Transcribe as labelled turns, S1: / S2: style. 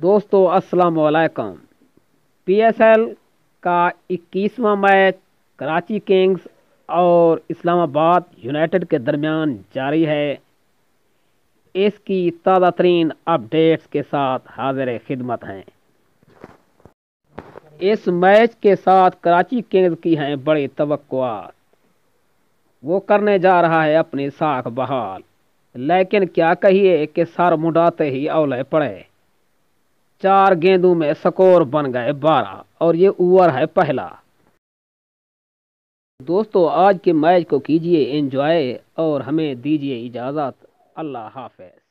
S1: दोस्तों अस्सलाम वालेकुम पीएसएल का 21वां मैच कराची किंग्स और इस्लामाबाद यूनाइटेड के दरमियान जारी है इसकी ताज़ा तरीन अपडेट्स के साथ हाजिर खिदमत हैं इस मैच के साथ कराची किंग्स की हैं बड़ी तवक्कुआत वो करने जा रहा है अपनी साख बहाल लेकिन क्या कहिए कि सर मुंडाते ही अवले पड़े चार गेंदों में स्कोर बन गए बारह और ये ओवर है पहला दोस्तों आज के मैच को कीजिए एंजॉय और हमें दीजिए
S2: इजाज़त
S3: अल्लाह हाफिज